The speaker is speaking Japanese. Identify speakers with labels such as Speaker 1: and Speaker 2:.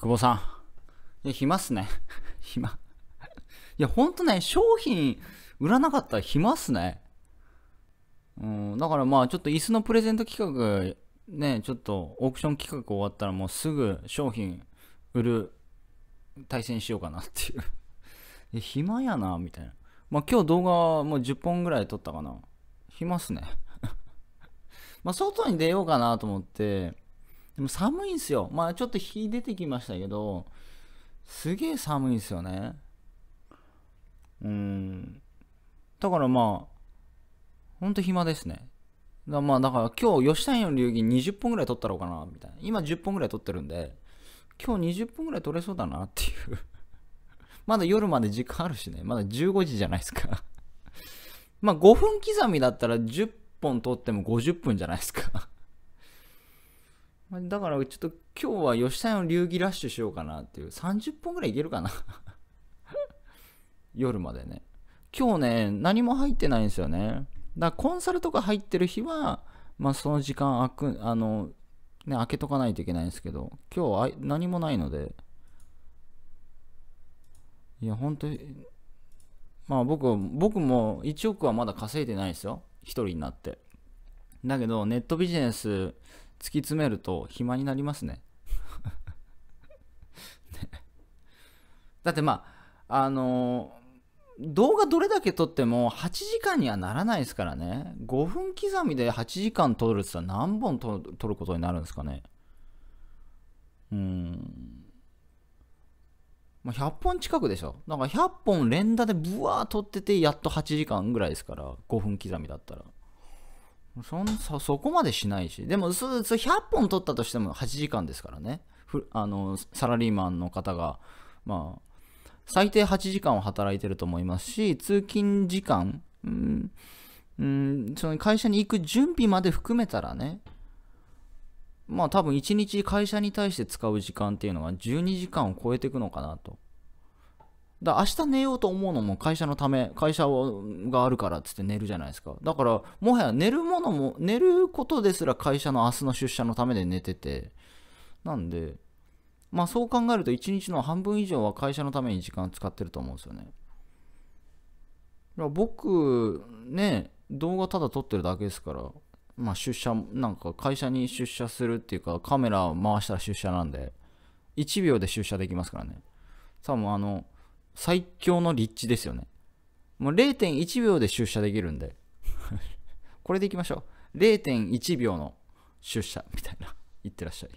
Speaker 1: 久保さん。いや、暇っすね。暇。いや、ほんとね、商品売らなかったら暇っすね。うん、だからまあ、ちょっと椅子のプレゼント企画、ね、ちょっとオークション企画終わったらもうすぐ商品売る対戦しようかなっていう。い暇やな、みたいな。まあ今日動画もう10本ぐらい撮ったかな。暇っすね。まあ外に出ようかなと思って、でも寒いんすよ。まあちょっと日出てきましたけど、すげえ寒いんすよね。うん。だからまあ、ほんと暇ですね。だまあだから今日吉谷の流儀20本ぐらい撮ったろうかな、みたいな。今10本ぐらい撮ってるんで、今日20本ぐらい撮れそうだなっていう まだ夜まで時間あるしね。まだ15時じゃないですか まあ5分刻みだったら10本撮っても50分じゃないですかだからちょっと今日は吉田屋の流儀ラッシュしようかなっていう。30本ぐらいいけるかな 夜までね。今日ね、何も入ってないんですよね。だからコンサルとか入ってる日は、まあその時間開く、あの、ね、開けとかないといけないんですけど、今日は何もないので、いや、本当に、まあ僕、僕も1億はまだ稼いでないですよ。一人になって。だけど、ネットビジネス突き詰めると暇になりますね ねだってまああのー、動画どれだけ撮っても8時間にはならないですからね5分刻みで8時間撮るって言ったら何本撮ることになるんですかねうんまあ、100本近くでしょ。なんか100本連打でブワー撮ってて、やっと8時間ぐらいですから、5分刻みだったら。そんそそこまでしないしでもそー100本取ったとしても8時間ですからねあのサラリーマンの方がまあ最低8時間は働いてると思いますし通勤時間うんうんその会社に行く準備まで含めたらねまあ多分1日会社に対して使う時間っていうのが12時間を超えていくのかなとだ明日寝ようと思うのも会社のため、会社があるからっつって寝るじゃないですか。だから、もはや寝るものも、寝ることですら会社の明日の出社のためで寝てて、なんで、まあそう考えると1日の半分以上は会社のために時間使ってると思うんですよね。僕、ね、動画ただ撮ってるだけですから、まあ出社、なんか会社に出社するっていうか、カメラを回したら出社なんで、1秒で出社できますからね。多分あの、最強の立地ですよね。もう0.1秒で出社できるんで。これでいきましょう。0.1秒の出社みたいな。いってらっしゃい。